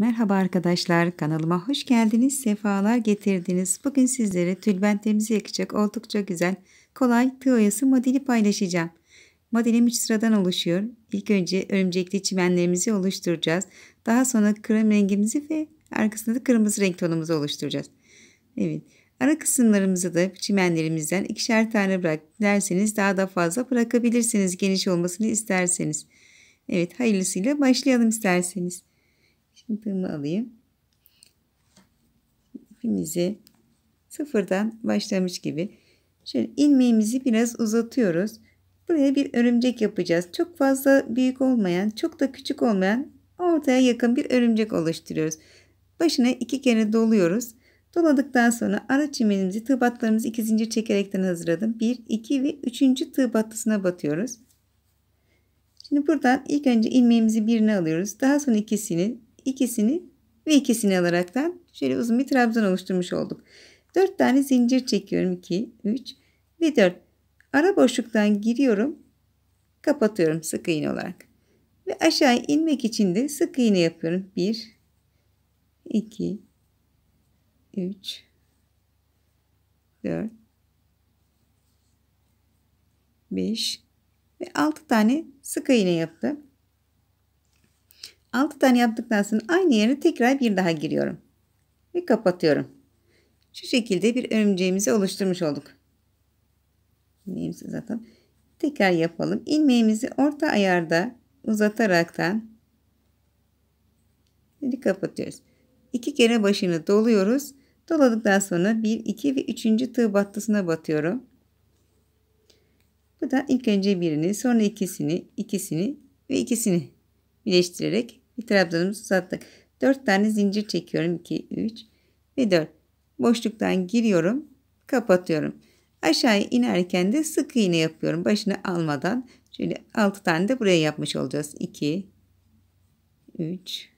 Merhaba arkadaşlar kanalıma hoş geldiniz sefalar getirdiniz. Bugün sizlere tülbentlerimizi yakacak oldukça güzel kolay tığ oyası modeli paylaşacağım. Modelim 3 sıradan oluşuyor. İlk önce örümcekli çimenlerimizi oluşturacağız. Daha sonra krem rengimizi ve arkasında da kırmızı renk tonumuzu oluşturacağız. Evet ara kısımlarımızı da çimenlerimizden ikişer tane bırak derseniz daha da fazla bırakabilirsiniz geniş olmasını isterseniz. Evet hayırlısıyla başlayalım isterseniz. Mıntığımı alayım. İpimizi sıfırdan başlamış gibi. Şöyle ilmeğimizi biraz uzatıyoruz. Buraya bir örümcek yapacağız. Çok fazla büyük olmayan, çok da küçük olmayan ortaya yakın bir örümcek oluşturuyoruz. Başına iki kere doluyoruz. Doladıktan sonra ara çimenimizi tığ batlarımızı iki zincir çekerekten hazırladım. Bir, iki ve üçüncü tığ battısına batıyoruz. Şimdi buradan ilk önce ilmeğimizi birini alıyoruz. Daha sonra ikisini ikisini ve ikisini alaraktan şöyle uzun bir trabzan oluşturmuş olduk. 4 tane zincir çekiyorum. 2, 3 ve 4. Ara boşluktan giriyorum. Kapatıyorum sık iğne olarak. Ve aşağı inmek için de sık iğne yapıyorum. 1, 2, 3, 4, 5 ve 6 tane sık iğne yaptım. 6 tane yaptıktan sonra aynı yere tekrar bir daha giriyorum. Ve kapatıyorum. Şu şekilde bir örümceğimizi oluşturmuş olduk. İlmeğimizi uzatalım. Tekrar yapalım. İlmeğimizi orta ayarda uzataraktan şimdi kapatıyoruz. İki kere başını doluyoruz. Doladıktan sonra 1, 2 ve 3. tığ battısına batıyorum. Bu da ilk önce birini, sonra ikisini, ikisini ve ikisini birleştirerek bir trabzanımızı uzattık. 4 tane zincir çekiyorum. 2, 3 ve 4. Boşluktan giriyorum. Kapatıyorum. Aşağı inerken de sık iğne yapıyorum. Başını almadan. Şöyle 6 tane de buraya yapmış olacağız. 2, 3,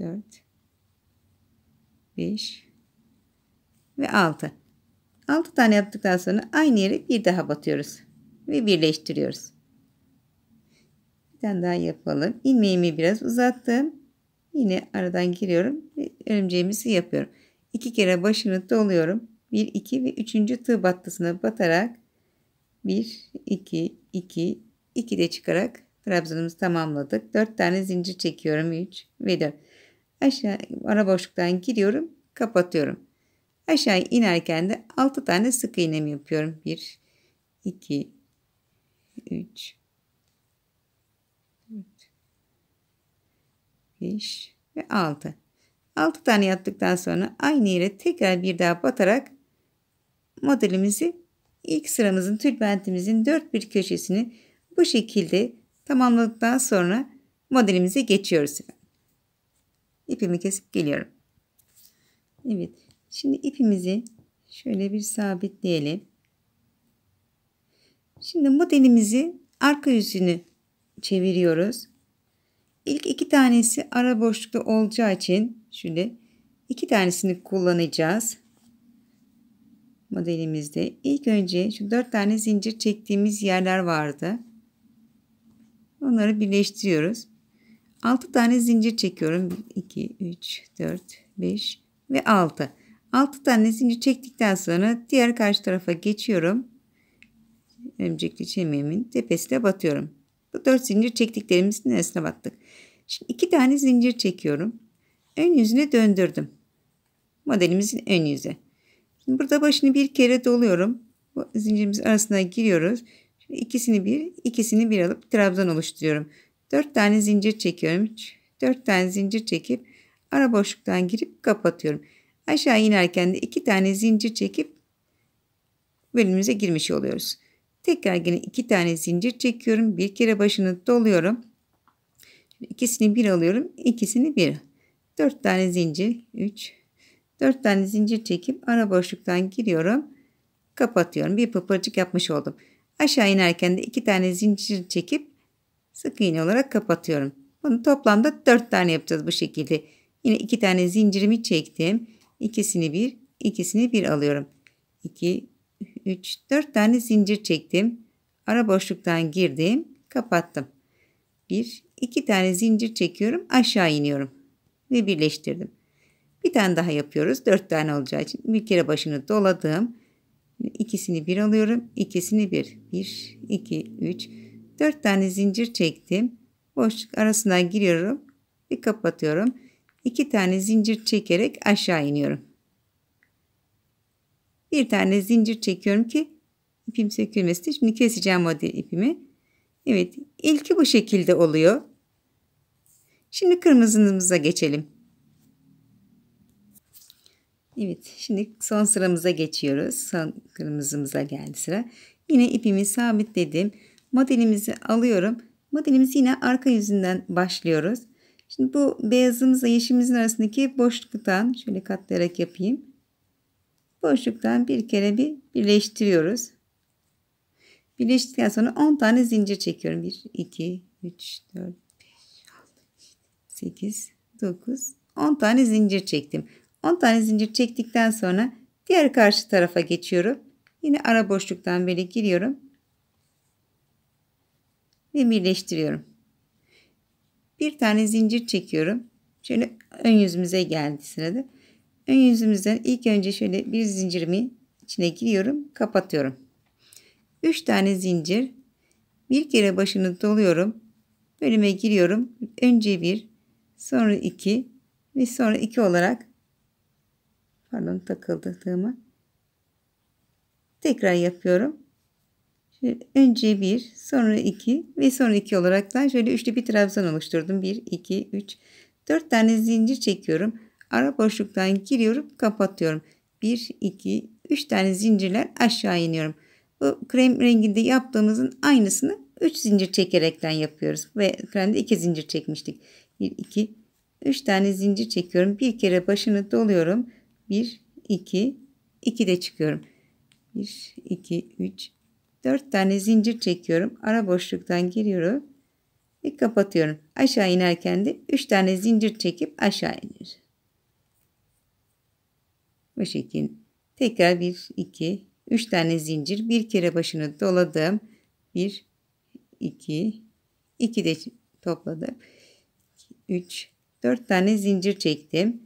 4, 5 ve 6. 6 tane yaptıktan sonra aynı yere bir daha batıyoruz ve birleştiriyoruz tane daha yapalım. İlmeğimi biraz uzattım. Yine aradan giriyorum örümceğimizi yapıyorum. İki kere başını doluyorum. 1, 2 ve 3. tığ battısına batarak 1, 2, 2, 2 de çıkarak trabzanımızı tamamladık. 4 tane zincir çekiyorum. 3 ve 4. Aşağı ara boşluktan giriyorum. Kapatıyorum. Aşağı inerken de 6 tane sık iğnemi yapıyorum. 1, 2, 3, 5 ve 6. 6 tane yaptıktan sonra aynı yere tekrar bir daha batarak modelimizi ilk sıramızın tülbentimizin dört bir köşesini bu şekilde tamamladıktan sonra modelimize geçiyoruz. İpimi kesip geliyorum. Evet. Şimdi ipimizi şöyle bir sabitleyelim. Şimdi modelimizi arka yüzünü çeviriyoruz. İlk iki tanesi ara boşlukta olacağı için şöyle iki tanesini kullanacağız. Modelimizde ilk önce şu dört tane zincir çektiğimiz yerler vardı. Onları birleştiriyoruz. Altı tane zincir çekiyorum. 2, 3, 4, 5 ve 6. 6 tane zincir çektikten sonra diğer karşı tarafa geçiyorum. Örümcekli çemiğimin tepesine batıyorum. Bu dört zincir çektiklerimizin arasına battık. Şimdi iki tane zincir çekiyorum. Ön yüzüne döndürdüm. Modelimizin ön yüzü. Şimdi burada başını bir kere doluyorum. Bu zincirimiz arasına giriyoruz. Şimdi ikisini bir, ikisini bir alıp trabzan oluşturuyorum. Dört tane zincir çekiyorum. Dört tane zincir çekip ara boşluktan girip kapatıyorum. Aşağı inerken de iki tane zincir çekip bölümümüze girmiş oluyoruz. Tekrar gene iki tane zincir çekiyorum. Bir kere başını doluyorum. İkisini bir alıyorum. ikisini bir. Dört tane zincir. Üç. Dört tane zincir çekip ara boşluktan giriyorum. Kapatıyorum. Bir pıpırcık yapmış oldum. Aşağı inerken de iki tane zincir çekip sık iğne olarak kapatıyorum. Bunu toplamda dört tane yapacağız bu şekilde. Yine iki tane zincirimi çektim. İkisini bir, ikisini bir alıyorum. İki. 3, 4 tane zincir çektim. Ara boşluktan girdim. Kapattım. 1, 2 tane zincir çekiyorum. Aşağı iniyorum. Ve birleştirdim. Bir tane daha yapıyoruz. 4 tane olacağı için bir kere başını doladım. İkisini bir alıyorum. ikisini bir. 1, 2, 3, 4 tane zincir çektim. Boşluk arasından giriyorum ve kapatıyorum. 2 tane zincir çekerek aşağı iniyorum bir tane zincir çekiyorum ki ipim sökülmesin. Şimdi keseceğim model ipimi. Evet ilki bu şekilde oluyor. Şimdi kırmızımıza geçelim. Evet şimdi son sıramıza geçiyoruz. Son kırmızımıza geldi sıra. Yine ipimi sabitledim. Modelimizi alıyorum. Modelimizi yine arka yüzünden başlıyoruz. Şimdi bu beyazımızla yeşilimizin arasındaki boşluktan şöyle katlayarak yapayım boşluktan bir kere bir birleştiriyoruz. Birleştikten sonra 10 tane zincir çekiyorum. 1, 2, 3, 4, 5, 6, 7, 8, 9, 10 tane zincir çektim. 10 tane zincir çektikten sonra diğer karşı tarafa geçiyorum. Yine ara boşluktan böyle giriyorum. Ve birleştiriyorum. Bir tane zincir çekiyorum. Şöyle ön yüzümüze geldi sırada. Ön yüzümüzden ilk önce şöyle bir zincirimi içine giriyorum. Kapatıyorum. 3 tane zincir. Bir kere başını doluyorum. Bölüme giriyorum. Önce bir, sonra iki ve sonra iki olarak pardon takıldı tığıma. Tekrar yapıyorum. önce bir, sonra iki ve sonra iki olarak da şöyle üçlü bir trabzan oluşturdum. Bir, iki, üç, dört tane zincir çekiyorum ara boşluktan giriyorum kapatıyorum. 1, 2, 3 tane zincirler aşağı iniyorum. Bu krem renginde yaptığımızın aynısını 3 zincir çekerekten yapıyoruz. Ve kremde 2 zincir çekmiştik. 1, 2, 3 tane zincir çekiyorum. Bir kere başını doluyorum. 1, 2, 2 de çıkıyorum. 1, 2, 3, 4 tane zincir çekiyorum. Ara boşluktan giriyorum. Ve kapatıyorum. Aşağı inerken de 3 tane zincir çekip aşağı iniyorum. Bu şekil. Tekrar 1, 2, 3 tane zincir. Bir kere başını doladım. 1, 2, 2 de topladım. 3, 4 tane zincir çektim.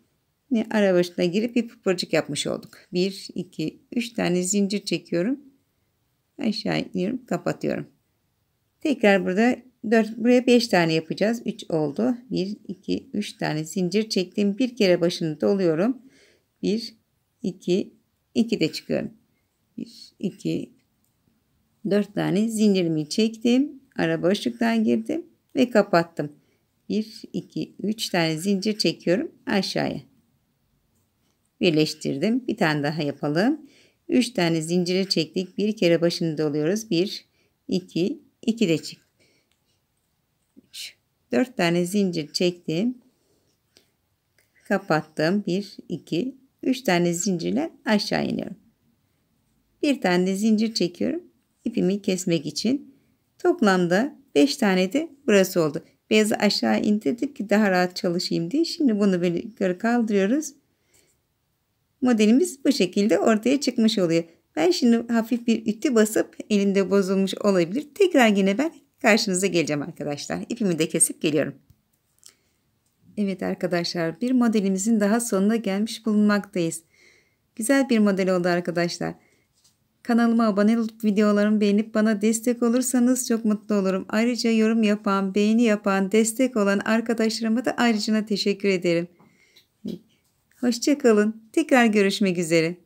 Yine ara başına girip bir pıpırcık yapmış olduk. 1, 2, 3 tane zincir çekiyorum. Aşağı iniyorum. Kapatıyorum. Tekrar burada 4, buraya 5 tane yapacağız. 3 oldu. 1, 2, 3 tane zincir çektim. Bir kere başını doluyorum. 1, 2, 2 de çıkıyorum. 1, 2, 4 tane zincirimi çektim. Ara boşluktan girdim ve kapattım. 1, 2, 3 tane zincir çekiyorum aşağıya. Birleştirdim. Bir tane daha yapalım. 3 tane zincire çektik. Bir kere başını doluyoruz. 1, 2, 2 de çık. 3, 4 tane zincir çektim. Kapattım. 1, 2, 3 tane zincirle aşağı iniyorum. Bir tane de zincir çekiyorum. ipimi kesmek için. Toplamda 5 tane de burası oldu. Beyazı aşağı indirdik ki daha rahat çalışayım diye. Şimdi bunu böyle yukarı kaldırıyoruz. Modelimiz bu şekilde ortaya çıkmış oluyor. Ben şimdi hafif bir ütü basıp elinde bozulmuş olabilir. Tekrar yine ben karşınıza geleceğim arkadaşlar. İpimi de kesip geliyorum. Evet arkadaşlar bir modelimizin daha sonuna gelmiş bulunmaktayız. Güzel bir model oldu arkadaşlar. Kanalıma abone olup videolarımı beğenip bana destek olursanız çok mutlu olurum. Ayrıca yorum yapan, beğeni yapan, destek olan arkadaşlarıma da ayrıca teşekkür ederim. Hoşçakalın. Tekrar görüşmek üzere.